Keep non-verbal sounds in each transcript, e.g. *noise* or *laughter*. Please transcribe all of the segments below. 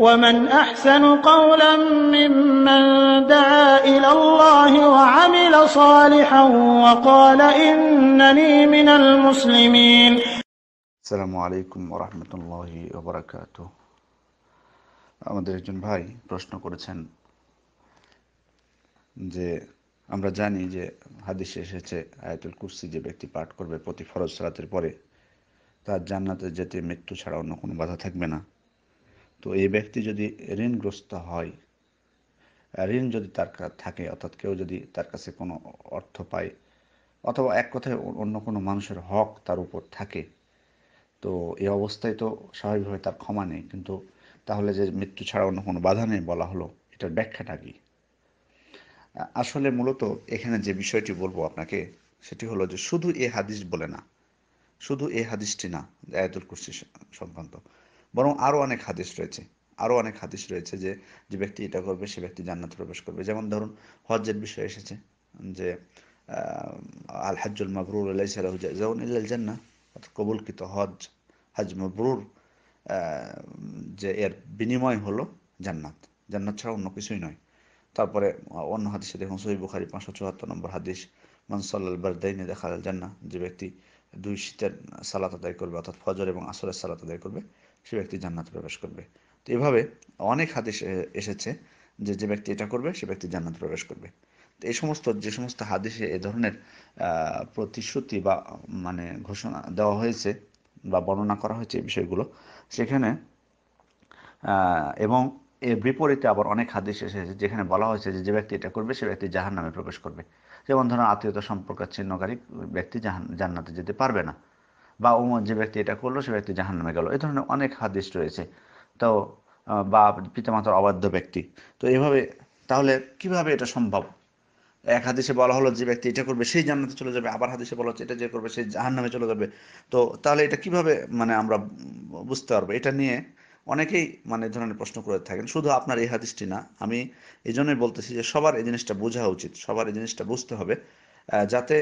ومن أحسن قولا ممن دعا إلى الله وعمل صالحا وقال إنني من المسلمين السلام عليكم ورحمة الله وبركاته আমাদের একজন ভাই প্রশ্ন করেছেন যে আমরা জানি যে হাদিসে এসেছে আয়াতুল কুরসি যে ব্যক্তি পাঠ করবে প্রতি ফরজ সালাতের পরে তার জান্নাতে যেতে মৃত্যু ছাড়া অন্য কোনো বাধা থাকবে না তো এই ব্যক্তি যদি ঋণগ্রস্ত হয় ঋণ যদি তার থাকে অর্থাৎ কেউ যদি তার কাছে কোনো অর্থ পায় অথবা এক কথায় অন্য কোনো মানুষের হক তার উপর থাকে তো এই অবস্থায় তো স্বাভাবিকভাবে তার ক্ষমা নেই কিন্তু তাহলে যে মৃত্যু ছাড়া অন্য কোনো বাধা নেই বলা হলো এটার ব্যাখ্যাটা কি আসলে মূলত এখানে যে বিষয়টি বলবো আপনাকে সেটি হলো যে শুধু এ হাদিস বলে না শুধু এ হাদিসটি না আয়াতুল কুরসি সংক্রান্ত বরং আরও অনেক হাদিস রয়েছে আরও অনেক হাদিস রয়েছে যে যে ব্যক্তি এটা করবে সে ব্যক্তি জান্নাত প্রবেশ করবে যেমন ধরুন হজ্জের বিষয় এসেছে যে আল হাজুল মাবরুর আল্লাহ ইল্লাল জান্না অর্থাৎ কবুলকৃত হজ হাজ মাবরুর যে এর বিনিময় হলো জান্নাত জান্নাত ছাড়া অন্য কিছুই নয় তারপরে অন্য হাদিসে দেখুন সহি বুখারি পাঁচশো চুয়াত্তর নম্বর হাদিস মনসল্লাল বারদাইনে দেখা জান্না যে ব্যক্তি দুই শীতের সালাত আদায় করবে অর্থাৎ ফজর এবং আসরের সালাত আদায় করবে সে ব্যক্তি জান্নাতে প্রবেশ করবে তো এভাবে অনেক হাদিস এসেছে যে যে ব্যক্তি এটা করবে সে ব্যক্তি জান্নাতে প্রবেশ করবে তো এই সমস্ত যে সমস্ত হাদিসে এ ধরনের প্রতিশ্রুতি বা মানে ঘোষণা দেওয়া হয়েছে বা বর্ণনা করা হয়েছে এই বিষয়গুলো সেখানে এবং এর বিপরীতে আবার অনেক হাদিস এসেছে যেখানে বলা হয়েছে যে যে ব্যক্তি এটা করবে সে ব্যক্তি জাহান নামে প্রবেশ করবে যেমন ধরুন আত্মীয়তা সম্পর্ক ছিন্নকারী ব্যক্তি জাহান জান্নাতে যেতে পারবে না বা ওমন যে ব্যক্তি এটা করলো সে ব্যক্তি জাহান নামে গেল এ ধরনের অনেক হাদিস রয়েছে তো বা পিতামাতার অবাধ্য ব্যক্তি তো এভাবে তাহলে কিভাবে এটা সম্ভব এক হাদিসে বলা হলো যে ব্যক্তি এটা করবে সেই জান্নাতে চলে যাবে আবার হাদিসে বলা হচ্ছে এটা যে করবে সেই জাহান নামে চলে যাবে তো তাহলে এটা কিভাবে মানে আমরা বুঝতে পারবো এটা নিয়ে অনেকেই মানে এ ধরনের প্রশ্ন করে থাকেন শুধু আপনার এই হাদিসটি না আমি এই জন্যই বলতেছি যে সবার এই জিনিসটা বোঝা উচিত সবার এই জিনিসটা বুঝতে হবে যাতে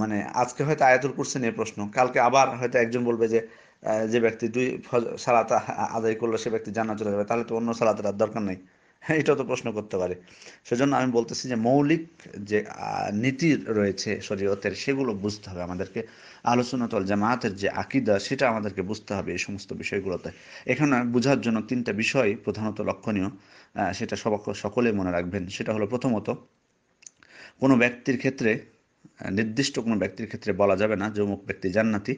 মানে আজকে হয়তো আয়াতুল কুরসি এই প্রশ্ন কালকে আবার হয়তো একজন বলবে যে যে ব্যক্তি দুই সালাত আদায় করলো সে ব্যক্তি জানা চলে যাবে তাহলে তো অন্য সালাতের আর দরকার নেই *laughs* এটা তো প্রশ্ন করতে পারে সেজন্য আমি বলতেছি যে মৌলিক যে নীতি রয়েছে শরীয়তের সেগুলো বুঝতে হবে আমাদেরকে আলোচনাতল জামাতের যে আকিদা সেটা আমাদেরকে বুঝতে হবে এই সমস্ত বিষয়গুলোতে এখানে বোঝার জন্য তিনটা বিষয় প্রধানত লক্ষণীয় সেটা সকলে মনে রাখবেন সেটা হলো প্রথমত কোনো ব্যক্তির ক্ষেত্রে নির্দিষ্ট কোনো ব্যক্তির ক্ষেত্রে বলা যাবে না যে অমুক ব্যক্তি জান্নাতি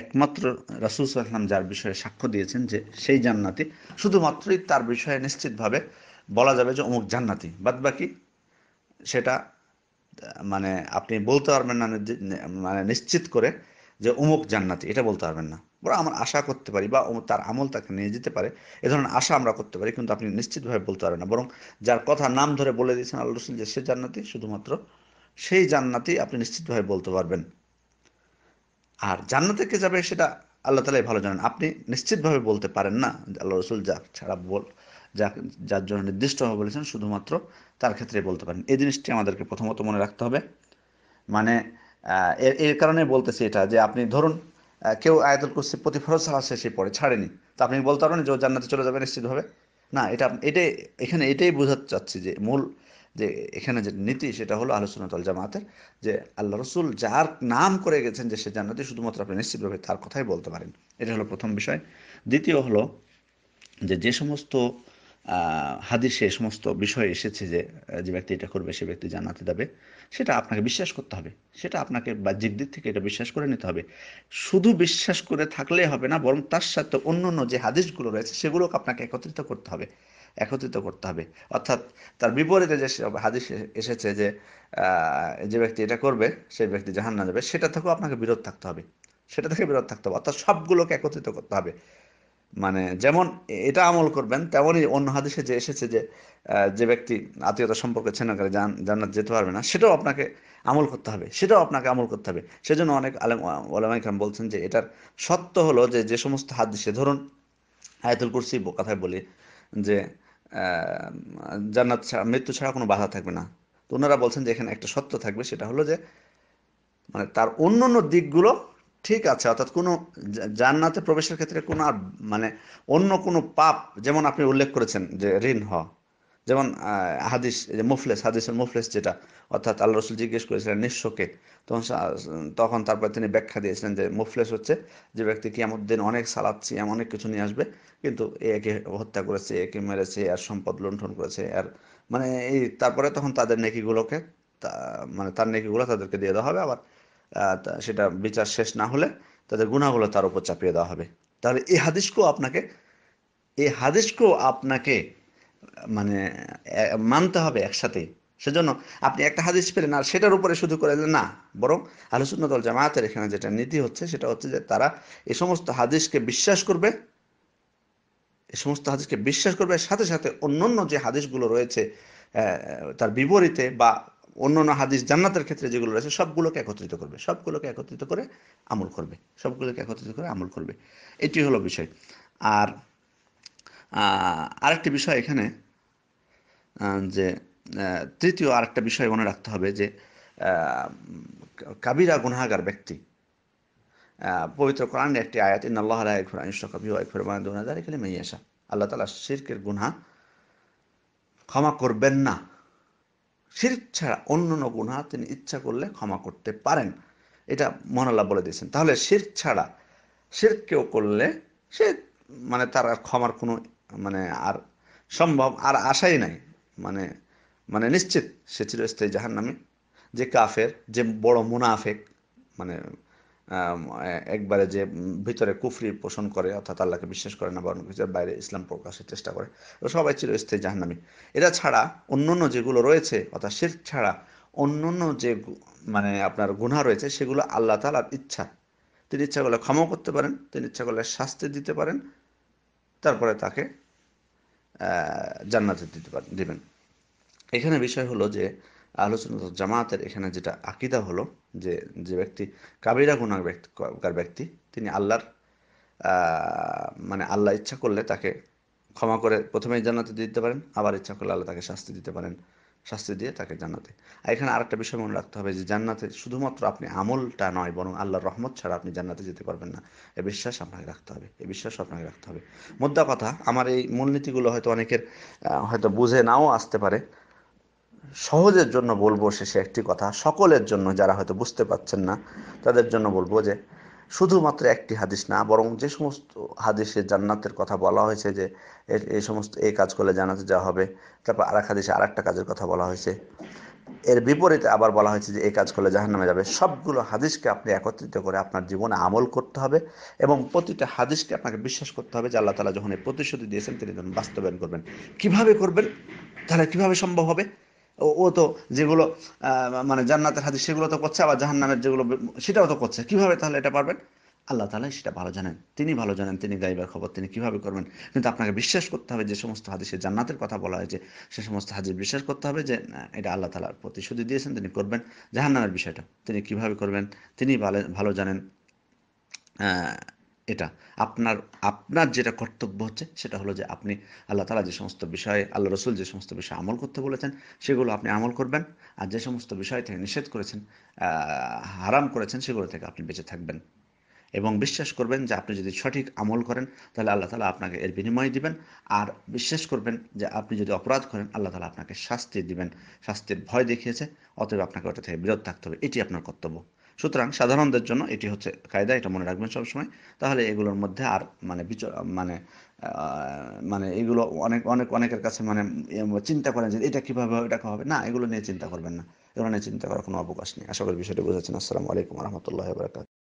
একমাত্র রাসুল সাল্লাম যার বিষয়ে সাক্ষ্য দিয়েছেন যে সেই জান্নাতি শুধুমাত্রই তার বিষয়ে নিশ্চিতভাবে বলা যাবে যে অমুক জান্নাতি বাদ বাকি সেটা মানে আপনি বলতে পারবেন না মানে নিশ্চিত করে যে অমুক জান্নাতি এটা বলতে পারবেন না বড় আমরা আশা করতে পারি বা তার আমল তাকে নিয়ে যেতে পারে এ ধরনের আশা আমরা করতে পারি কিন্তু আপনি নিশ্চিতভাবে বলতে পারবেন না বরং যার কথা নাম ধরে বলে দিয়েছেন আল্লাহ রসুল যে সে জান্নাতি শুধুমাত্র সেই জান্নাতি আপনি নিশ্চিতভাবে বলতে পারবেন আর জান্নাতে কে যাবে সেটা আল্লাহ তালাই ভালো জানেন আপনি নিশ্চিতভাবে বলতে পারেন না আল্লাহ রসুল যা ছাড়া বল যা যার জন্য নির্দিষ্টভাবে বলেছেন শুধুমাত্র তার ক্ষেত্রে বলতে পারেন এই জিনিসটি আমাদেরকে প্রথমত মনে রাখতে হবে মানে এর কারণে বলতেছি এটা যে আপনি ধরুন কেউ আয়তন করছে প্রতি ফরজ শেষে পড়ে ছাড়েনি তো আপনি বলতে পারবেন যে ও জান্নাতে চলে যাবে নিশ্চিতভাবে না এটা এটাই এখানে এটাই বোঝাতে চাচ্ছি যে মূল যে এখানে যে নীতি সেটা হলো তল জামাতের যে আল্লাহ রসুল যার নাম করে গেছেন যে সে জান্নাতে শুধুমাত্র আপনি নিশ্চিতভাবে তার কথাই বলতে পারেন এটা হলো প্রথম বিষয় দ্বিতীয় হলো যে যে সমস্ত হাদিসে সমস্ত বিষয় এসেছে যে যে ব্যক্তি এটা করবে সে ব্যক্তি জানাতে যাবে সেটা আপনাকে বিশ্বাস করতে হবে সেটা আপনাকে বাহ্যিক দিক থেকে এটা বিশ্বাস করে নিতে হবে শুধু বিশ্বাস করে থাকলে হবে না বরং তার সাথে অন্য অন্য যে হাদিসগুলো রয়েছে সেগুলোকে আপনাকে একত্রিত করতে হবে একত্রিত করতে হবে অর্থাৎ তার বিপরীতে যে হাদিস এসেছে যে যে ব্যক্তি এটা করবে সেই ব্যক্তি জাহান না যাবে সেটা থেকেও আপনাকে বিরত থাকতে হবে সেটা থেকে বিরত থাকতে হবে অর্থাৎ সবগুলোকে একত্রিত করতে হবে মানে যেমন এটা আমল করবেন তেমনই অন্য হাদিসে যে এসেছে যে যে ব্যক্তি আত্মীয়তা সম্পর্কে করে জান্নাত যেতে পারবে না সেটাও আপনাকে আমল করতে হবে সেটাও আপনাকে আমল করতে হবে সেজন্য অনেক আলেম আলমাই খান বলছেন যে এটার সত্য হলো যে যে সমস্ত হাদিসে ধরুন আয়াতুল কুরসি কথায় বলি যে জান্নাত ছাড়া মৃত্যু ছাড়া কোনো বাধা থাকবে না তো ওনারা বলছেন যে এখানে একটা সত্য থাকবে সেটা হলো যে মানে তার অন্য অন্য দিকগুলো ঠিক আছে অর্থাৎ কোনো জান্নাতে প্রবেশের ক্ষেত্রে কোনো আর মানে অন্য কোনো পাপ যেমন আপনি উল্লেখ করেছেন যে ঋণ হ যেমন হাদিস মুফলেস হাদিসের মুফলেস যেটা অর্থাৎ আল্লাহ রসুল জিজ্ঞেস করেছিলেন নিঃস্বকে তখন তখন তারপরে তিনি ব্যাখ্যা দিয়েছিলেন যে মুফলেস হচ্ছে যে ব্যক্তি কি আমার দিন অনেক সালাচ্ছি এমন অনেক কিছু নিয়ে আসবে কিন্তু একে হত্যা করেছে একে মেরেছে আর সম্পদ লুণ্ঠন করেছে আর মানে এই তারপরে তখন তাদের নেকিগুলোকে মানে তার নেকিগুলো তাদেরকে দিয়ে দেওয়া হবে আবার সেটা বিচার শেষ না হলে তাদের গুণাগুলো তার উপর চাপিয়ে দেওয়া হবে তাহলে এই হাদিসকেও আপনাকে এই হাদিসকেও আপনাকে মানে মানতে হবে একসাথে সেজন্য আপনি একটা হাদিস পেলেন আর সেটার উপরে শুধু করে দিলেন না বরং আলোচনাদল জামায়াতের এখানে যেটা নীতি হচ্ছে সেটা হচ্ছে যে তারা এই সমস্ত হাদিসকে বিশ্বাস করবে এই সমস্ত হাদিসকে বিশ্বাস করবে সাথে সাথে অন্যান্য যে হাদিসগুলো রয়েছে তার বিপরীতে বা অন্য অন্য হাদিস জান্নাতের ক্ষেত্রে যেগুলো রয়েছে সবগুলোকে একত্রিত করবে সবগুলোকে একত্রিত করে আমল করবে সবগুলোকে একত্রিত করে আমল করবে এটি হলো বিষয় আর আরেকটি বিষয় এখানে যে তৃতীয় আরেকটা বিষয় মনে রাখতে হবে যে কাবিরা গুনাহাগার ব্যক্তি পবিত্র কোরআন একটি আয়াত ইন আল্লাহ আল্লাহ তালা শিরকের গুনহা ক্ষমা করবেন না শির ছাড়া অন্য গুণা তিনি ইচ্ছা করলে ক্ষমা করতে পারেন এটা মনাল্লা বলে দিয়েছেন তাহলে শির ছাড়া শির কেউ করলে সে মানে তার আর ক্ষমার কোনো মানে আর সম্ভব আর আশাই নাই মানে মানে নিশ্চিত সে চিরস্থায়ী জাহান নামে যে কাফের যে বড় মুনাফেক মানে একবারে যে ভিতরে কুফরি পোষণ করে অর্থাৎ আল্লাহকে বিশ্বাস করে না বরং কিছুর বাইরে ইসলাম প্রকাশের চেষ্টা করে সবাই ছিল স্থায়ী জাহান্নামী এটা ছাড়া অন্যান্য যেগুলো রয়েছে অর্থাৎ শির ছাড়া অন্যান্য যে মানে আপনার গুণা রয়েছে সেগুলো আল্লাহ তালার ইচ্ছা তিনি ইচ্ছা করলে ক্ষমা করতে পারেন তিনি ইচ্ছা করলে শাস্তি দিতে পারেন তারপরে তাকে জান্নাতে দিতে পারেন দিবেন এখানে বিষয় হলো যে আলোচনা জামাতের এখানে যেটা আকিদা হলো যে যে ব্যক্তি কাবিরা গুনার ব্যক্তিকার ব্যক্তি তিনি আল্লাহর মানে আল্লাহ ইচ্ছা করলে তাকে ক্ষমা করে প্রথমেই জান্নাতে দিতে পারেন আবার ইচ্ছা করলে আল্লাহ তাকে শাস্তি দিতে পারেন শাস্তি দিয়ে তাকে জান্নাতে আর এখানে আরেকটা বিষয় মনে রাখতে হবে যে জান্নাতে শুধুমাত্র আপনি আমলটা নয় বরং আল্লাহর রহমত ছাড়া আপনি জান্নাতে যেতে পারবেন না এ বিশ্বাস আপনাকে রাখতে হবে এ বিশ্বাস আপনাকে রাখতে হবে মোদ্দা কথা আমার এই মূলনীতিগুলো হয়তো অনেকের হয়তো বুঝে নাও আসতে পারে সহজের জন্য বলবো শেষে একটি কথা সকলের জন্য যারা হয়তো বুঝতে পাচ্ছেন না তাদের জন্য বলবো যে শুধুমাত্র একটি হাদিস না বরং যে সমস্ত হাদিসে জান্নাতের কথা বলা হয়েছে যে এই সমস্ত এই কাজ করলে জানাতে যাওয়া হবে তারপর আর এক হাদিসে আর একটা কাজের কথা বলা হয়েছে এর বিপরীতে আবার বলা হয়েছে যে এই কাজ করলে নামে যাবে সবগুলো হাদিসকে আপনি একত্রিত করে আপনার জীবনে আমল করতে হবে এবং প্রতিটা হাদিসকে আপনাকে বিশ্বাস করতে হবে যে আল্লাহ তালা যখন এই প্রতিশ্রুতি দিয়েছেন তিনি যখন বাস্তবায়ন করবেন কিভাবে করবেন তাহলে কিভাবে সম্ভব হবে ও তো যেগুলো মানে জান্নাতের হাদিস সেগুলো তো করছে আবার জাহান নামের যেগুলো সেটাও তো করছে কিভাবে তাহলে এটা পারবেন আল্লাহ তালাই সেটা ভালো জানেন তিনি ভালো জানেন তিনি গাইবার খবর তিনি কিভাবে করবেন কিন্তু আপনাকে বিশ্বাস করতে হবে যে সমস্ত হাদিসে জান্নাতের কথা বলা হয়েছে সে সমস্ত হাদিস বিশ্বাস করতে হবে যে এটা আল্লাহ তালার প্রতিশ্রুতি দিয়েছেন তিনি করবেন জাহান্নামের বিষয়টা তিনি কিভাবে করবেন তিনি ভালো জানেন এটা আপনার আপনার যেটা কর্তব্য হচ্ছে সেটা হলো যে আপনি আল্লাহ তালা যে সমস্ত বিষয়ে আল্লাহ রসুল যে সমস্ত বিষয়ে আমল করতে বলেছেন সেগুলো আপনি আমল করবেন আর যে সমস্ত বিষয় থেকে নিষেধ করেছেন হারাম করেছেন সেগুলো থেকে আপনি বেঁচে থাকবেন এবং বিশ্বাস করবেন যে আপনি যদি সঠিক আমল করেন তাহলে আল্লাহ তালা আপনাকে এর বিনিময় দিবেন আর বিশ্বাস করবেন যে আপনি যদি অপরাধ করেন আল্লাহ তালা আপনাকে শাস্তি দিবেন শাস্তির ভয় দেখিয়েছে অতএব আপনাকে ওটা থেকে বিরত থাকতে হবে এটি আপনার কর্তব্য সুতরাং সাধারণদের জন্য এটি হচ্ছে কায়দা এটা মনে রাখবেন সবসময় তাহলে এগুলোর মধ্যে আর মানে বিচ মানে মানে এগুলো অনেক অনেক অনেকের কাছে মানে চিন্তা করেন যে এটা কীভাবে এটা হবে না এগুলো নিয়ে চিন্তা করবেন না এগুলো নিয়ে চিন্তা করার কোনো অবকাশ নেই আশা করি বিষয়টি বুঝেছেন আসসালামু আলাইকুম রহমতুল্লাহ বরাকাত